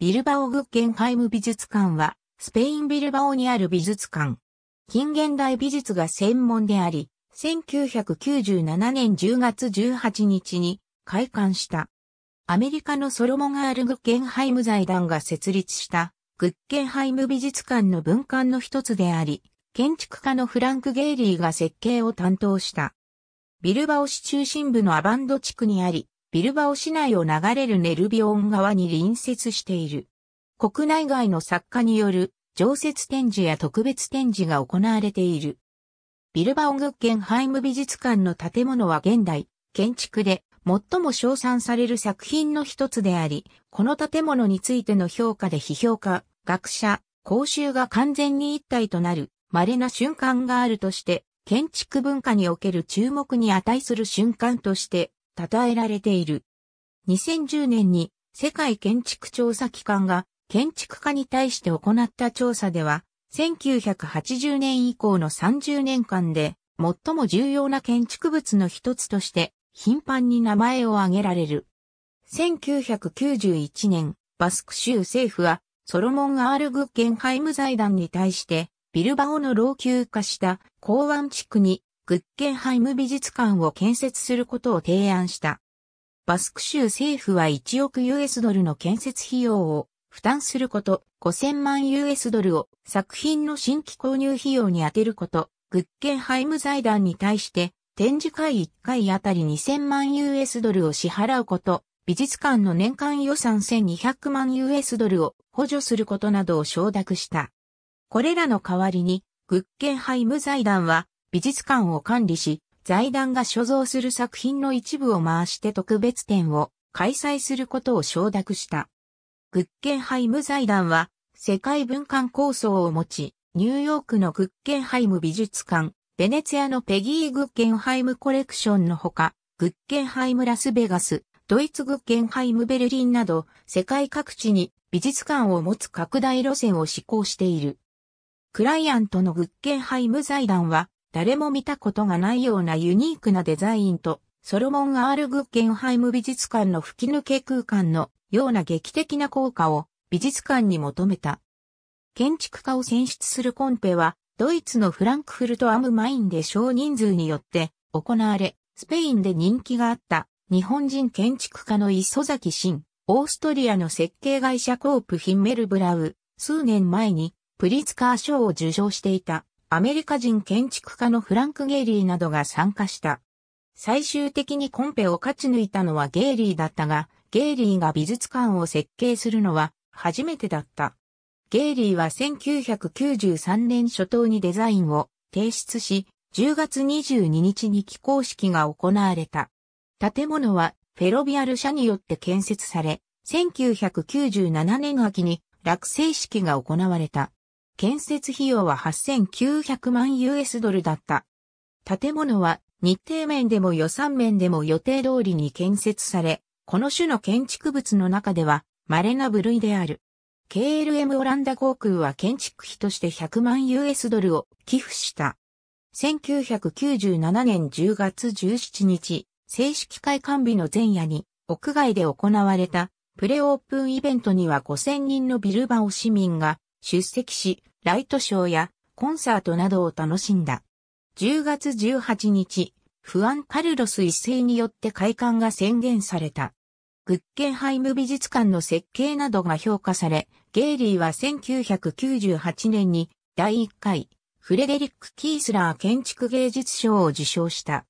ビルバオグッケンハイム美術館は、スペインビルバオにある美術館。近現代美術が専門であり、1997年10月18日に開館した。アメリカのソロモン・アール・グッケンハイム財団が設立したグッケンハイム美術館の文館の一つであり、建築家のフランク・ゲイリーが設計を担当した。ビルバオ市中心部のアバンド地区にあり、ビルバオ市内を流れるネルビオン川に隣接している。国内外の作家による常設展示や特別展示が行われている。ビルバオングッンハイム美術館の建物は現代、建築で最も称賛される作品の一つであり、この建物についての評価で批評家、学者、講習が完全に一体となる稀な瞬間があるとして、建築文化における注目に値する瞬間として称えられている。2010年に世界建築調査機関が建築家に対して行った調査では、1980年以降の30年間で最も重要な建築物の一つとして頻繁に名前を挙げられる。1991年、バスク州政府はソロモン・アール・グッゲンハイム財団に対してビルバオの老朽化した港湾地区にグッケンハイム美術館を建設することを提案した。バスク州政府は1億 US ドルの建設費用を負担すること、5000万 US ドルを作品の新規購入費用に充てること、グッケンハイム財団に対して展示会1回あたり2000万 US ドルを支払うこと、美術館の年間予算1200万 US ドルを補助することなどを承諾した。これらの代わりに、グッケンハイム財団は美術館を管理し、財団が所蔵する作品の一部を回して特別展を開催することを承諾した。グッケンハイム財団は世界文館構想を持ち、ニューヨークのグッケンハイム美術館、ベネツィアのペギー・グッケンハイムコレクションのほか、グッケンハイムラスベガス、ドイツグッケンハイムベルリンなど、世界各地に美術館を持つ拡大路線を施行している。クライアントのグッケンハイム財団は、誰も見たことがないようなユニークなデザインと、ソロモン・アール・グッケンハイム美術館の吹き抜け空間のような劇的な効果を美術館に求めた。建築家を選出するコンペは、ドイツのフランクフルト・アム・マインで少人数によって行われ、スペインで人気があった日本人建築家の磯崎慎、オーストリアの設計会社コープ・ヒンメルブラウ、数年前にプリツカー賞を受賞していた。アメリカ人建築家のフランク・ゲイリーなどが参加した。最終的にコンペを勝ち抜いたのはゲイリーだったが、ゲイリーが美術館を設計するのは初めてだった。ゲイリーは1993年初頭にデザインを提出し、10月22日に起工式が行われた。建物はフェロビアル社によって建設され、1997年秋に落成式が行われた。建設費用は8900万 US ドルだった。建物は日程面でも予算面でも予定通りに建設され、この種の建築物の中では稀な部類である。KLM オランダ航空は建築費として100万 US ドルを寄付した。1997年10月17日、正式開館日の前夜に屋外で行われたプレオープンイベントには5000人のビルバオ市民が出席し、ライトショーやコンサートなどを楽しんだ。10月18日、フアン・カルロス一世によって開館が宣言された。グッケンハイム美術館の設計などが評価され、ゲイリーは1998年に第1回フレデリック・キースラー建築芸術賞を受賞した。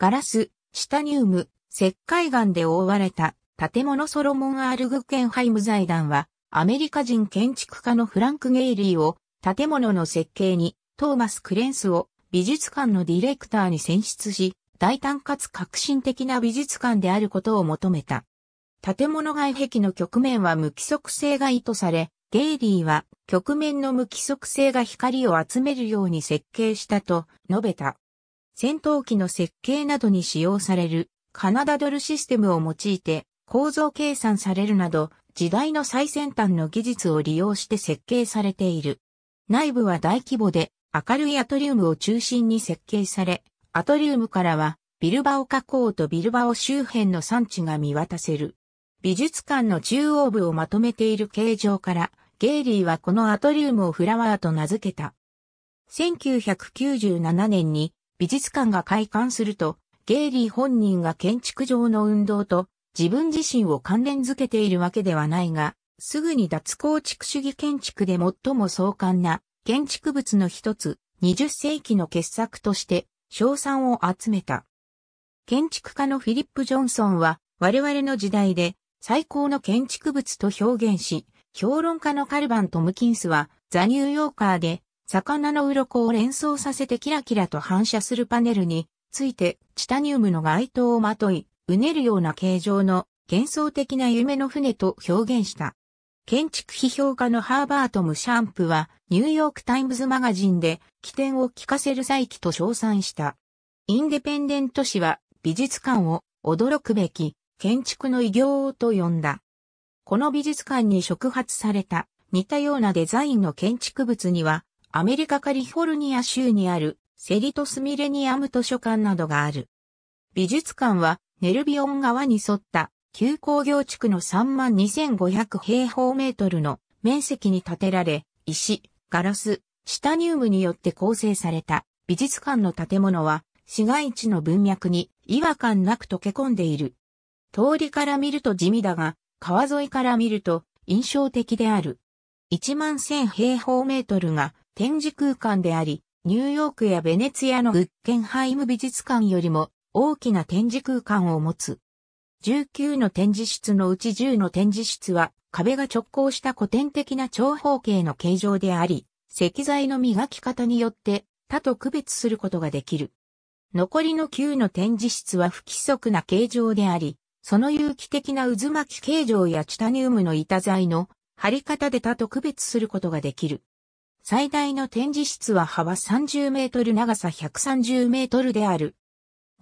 ガラス、シタニウム、石灰岩で覆われた建物ソロモン・アール・グッケンハイム財団はアメリカ人建築家のフランク・ゲイリーを建物の設計に、トーマス・クレンスを美術館のディレクターに選出し、大胆かつ革新的な美術館であることを求めた。建物外壁の局面は無規則性が意図され、ゲイリーは局面の無規則性が光を集めるように設計したと述べた。戦闘機の設計などに使用されるカナダドルシステムを用いて構造計算されるなど時代の最先端の技術を利用して設計されている。内部は大規模で明るいアトリウムを中心に設計され、アトリウムからはビルバオ加工とビルバオ周辺の産地が見渡せる。美術館の中央部をまとめている形状から、ゲイリーはこのアトリウムをフラワーと名付けた。1997年に美術館が開館すると、ゲイリー本人が建築上の運動と自分自身を関連づけているわけではないが、すぐに脱構築主義建築で最も壮観な建築物の一つ、20世紀の傑作として賞賛を集めた。建築家のフィリップ・ジョンソンは我々の時代で最高の建築物と表現し、評論家のカルバン・トムキンスはザ・ニューヨーカーで魚の鱗を連想させてキラキラと反射するパネルについてチタニウムの街灯をまとい、うねるような形状の幻想的な夢の船と表現した。建築批評家のハーバート・ムシャンプはニューヨーク・タイムズマガジンで起点を聞かせる再起と称賛した。インデペンデント誌は美術館を驚くべき建築の偉業と呼んだ。この美術館に触発された似たようなデザインの建築物にはアメリカカリフォルニア州にあるセリトスミレニアム図書館などがある。美術館はネルビオン川に沿った旧工業地区の32,500平方メートルの面積に建てられ、石、ガラス、チタニウムによって構成された美術館の建物は市街地の文脈に違和感なく溶け込んでいる。通りから見ると地味だが、川沿いから見ると印象的である。1万1000平方メートルが展示空間であり、ニューヨークやベネツィアのグッケンハイム美術館よりも大きな展示空間を持つ。19の展示室のうち10の展示室は壁が直行した古典的な長方形の形状であり、石材の磨き方によって他と区別することができる。残りの9の展示室は不規則な形状であり、その有機的な渦巻き形状やチタニウムの板材の張り方で他と区別することができる。最大の展示室は幅30メートル長さ130メートルである。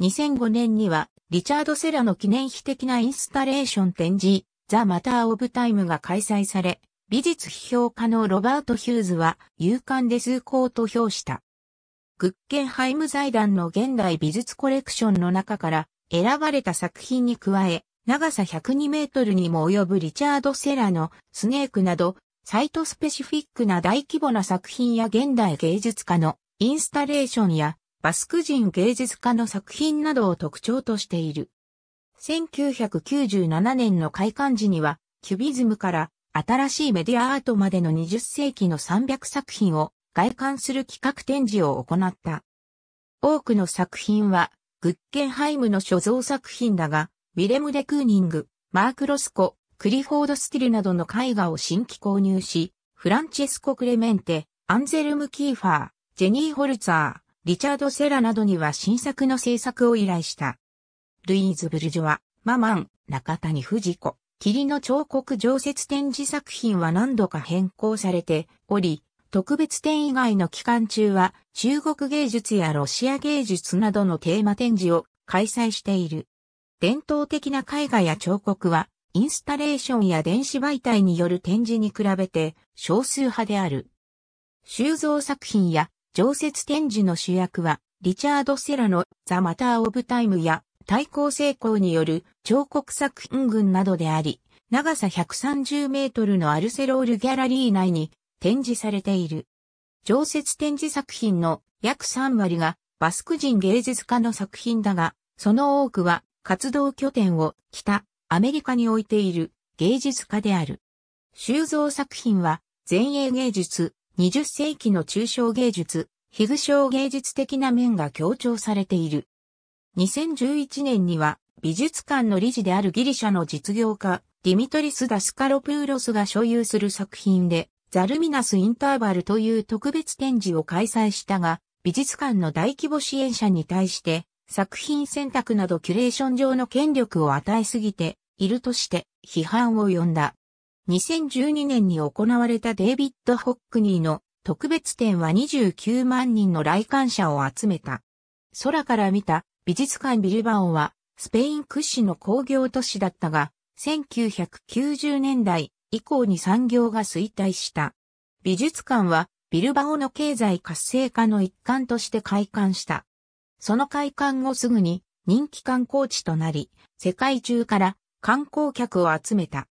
2005年には、リチャード・セラの記念碑的なインスタレーション展示、ザ・マター・オブ・タイムが開催され、美術批評家のロバート・ヒューズは、勇敢で崇高と評した。グッケンハイム財団の現代美術コレクションの中から選ばれた作品に加え、長さ102メートルにも及ぶリチャード・セラのスネークなど、サイトスペシフィックな大規模な作品や現代芸術家のインスタレーションやバスク人芸術家の作品などを特徴としている。1997年の開館時には、キュビズムから新しいメディアアートまでの20世紀の300作品を外観する企画展示を行った。多くの作品は、グッケンハイムの所蔵作品だが、ウィレム・デ・クーニング、マーク・ロスコ、クリフォード・スティルなどの絵画を新規購入し、フランチェスコ・クレメンテ、アンゼルム・キーファー、ジェニー・ホルツァー、リチャード・セラなどには新作の制作を依頼した。ルイーズ・ブルジョア、ママン、中谷藤子、霧の彫刻常設展示作品は何度か変更されており、特別展以外の期間中は中国芸術やロシア芸術などのテーマ展示を開催している。伝統的な絵画や彫刻はインスタレーションや電子媒体による展示に比べて少数派である。収蔵作品や常設展示の主役は、リチャード・セラのザ・マター・オブ・タイムや、対抗成功による彫刻作品群などであり、長さ130メートルのアルセロールギャラリー内に展示されている。常設展示作品の約3割がバスク人芸術家の作品だが、その多くは活動拠点を北アメリカに置いている芸術家である。収蔵作品は前衛芸術、20世紀の抽象芸術、非具象芸術的な面が強調されている。2011年には美術館の理事であるギリシャの実業家、ディミトリス・ダスカロプーロスが所有する作品で、ザルミナス・インターバルという特別展示を開催したが、美術館の大規模支援者に対して、作品選択などキュレーション上の権力を与えすぎているとして批判を呼んだ。2012年に行われたデイビッド・ホックニーの特別展は29万人の来館者を集めた。空から見た美術館ビルバオはスペイン屈指の工業都市だったが、1990年代以降に産業が衰退した。美術館はビルバオの経済活性化の一環として開館した。その開館後すぐに人気観光地となり、世界中から観光客を集めた。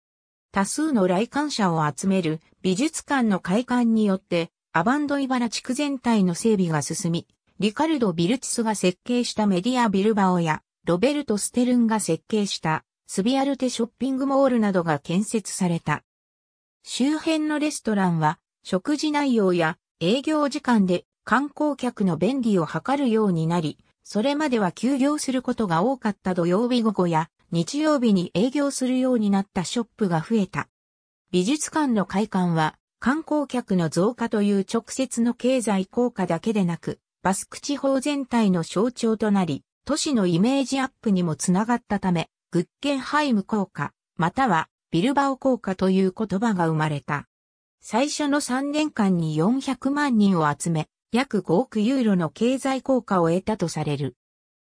多数の来館者を集める美術館の開館によって、アバンドイバラ地区全体の整備が進み、リカルド・ビルティスが設計したメディア・ビルバオや、ロベルト・ステルンが設計したスビアルテショッピングモールなどが建設された。周辺のレストランは、食事内容や営業時間で観光客の便利を図るようになり、それまでは休業することが多かった土曜日午後や日曜日に営業するようになったショップが増えた。美術館の開館は観光客の増加という直接の経済効果だけでなく、バスク地方全体の象徴となり、都市のイメージアップにもつながったため、グッケンハイム効果、またはビルバオ効果という言葉が生まれた。最初の3年間に400万人を集め、約5億ユーロの経済効果を得たとされる。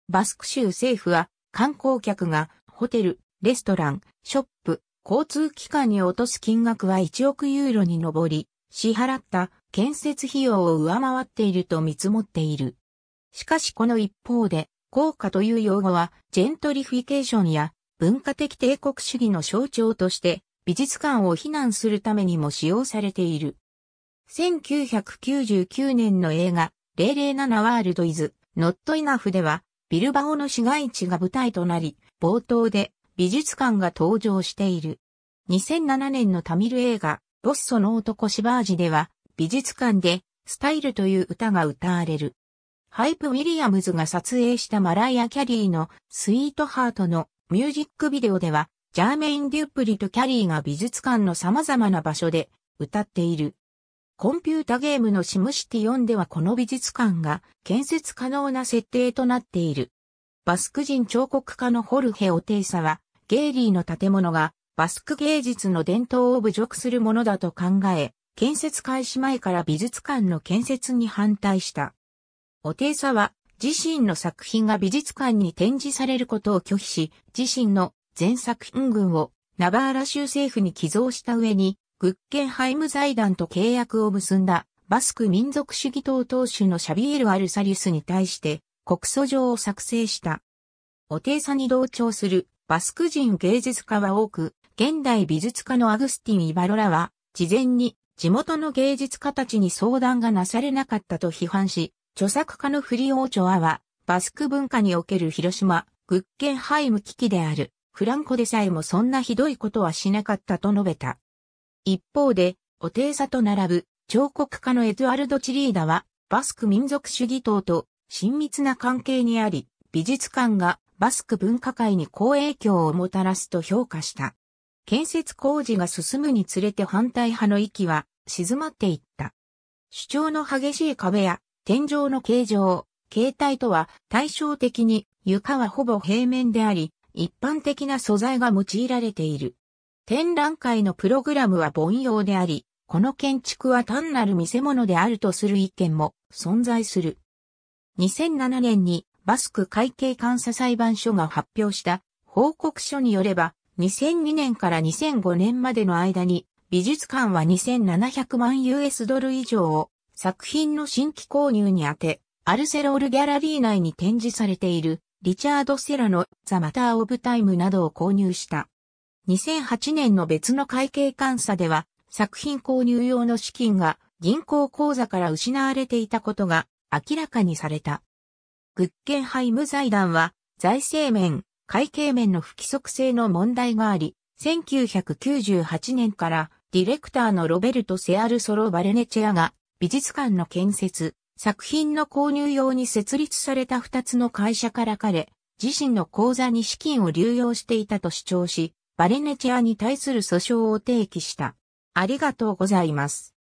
バスク州政府は観光客がホテル、レストラン、ショップ、交通機関に落とす金額は1億ユーロに上り、支払った建設費用を上回っていると見積もっている。しかしこの一方で、効果という用語は、ジェントリフィケーションや文化的帝国主義の象徴として、美術館を非難するためにも使用されている。1999年の映画、007ワールドイズ、ノットイナフでは、ビルバオの市街地が舞台となり、冒頭で美術館が登場している。2007年のタミル映画、ボッソの男シバージでは、美術館で、スタイルという歌が歌われる。ハイプ・ウィリアムズが撮影したマライア・キャリーのスイートハートのミュージックビデオでは、ジャーメイン・デュプリとキャリーが美術館の様々な場所で歌っている。コンピュータゲームのシムシティ4ではこの美術館が建設可能な設定となっている。バスク人彫刻家のホルヘ・オテイサは、ゲーリーの建物がバスク芸術の伝統を侮辱するものだと考え、建設開始前から美術館の建設に反対した。オテイサは自身の作品が美術館に展示されることを拒否し、自身の全作品群をナバーラ州政府に寄贈した上に、グッケンハイム財団と契約を結んだバスク民族主義党党首のシャビエル・アルサリスに対して、告訴状を作成した。おテーサに同調するバスク人芸術家は多く、現代美術家のアグスティン・イバロラは、事前に地元の芸術家たちに相談がなされなかったと批判し、著作家のフリオーチョアは、バスク文化における広島、グッケンハイム危機である、フランコでさえもそんなひどいことはしなかったと述べた。一方で、オテーサと並ぶ彫刻家のエドゥアルド・チリーダは、バスク民族主義党と親密な関係にあり、美術館がバスク文化界に好影響をもたらすと評価した。建設工事が進むにつれて反対派の息は静まっていった。主張の激しい壁や天井の形状、形態とは対照的に床はほぼ平面であり、一般的な素材が用いられている。展覧会のプログラムは凡庸であり、この建築は単なる見せ物であるとする意見も存在する。2007年にバスク会計監査裁判所が発表した報告書によれば、2002年から2005年までの間に、美術館は2700万 US ドル以上を作品の新規購入に充て、アルセロールギャラリー内に展示されているリチャード・セラのザ・マター・オブ・タイムなどを購入した。2008年の別の会計監査では作品購入用の資金が銀行口座から失われていたことが明らかにされた。グッケンハイム財団は、財政面、会計面の不規則性の問題があり、1998年からディレクターのロベルト・セアルソロ・バレネチェアが美術館の建設、作品の購入用に設立された二つの会社から彼、自身の口座に資金を流用していたと主張し、バレネチェアに対する訴訟を提起した。ありがとうございます。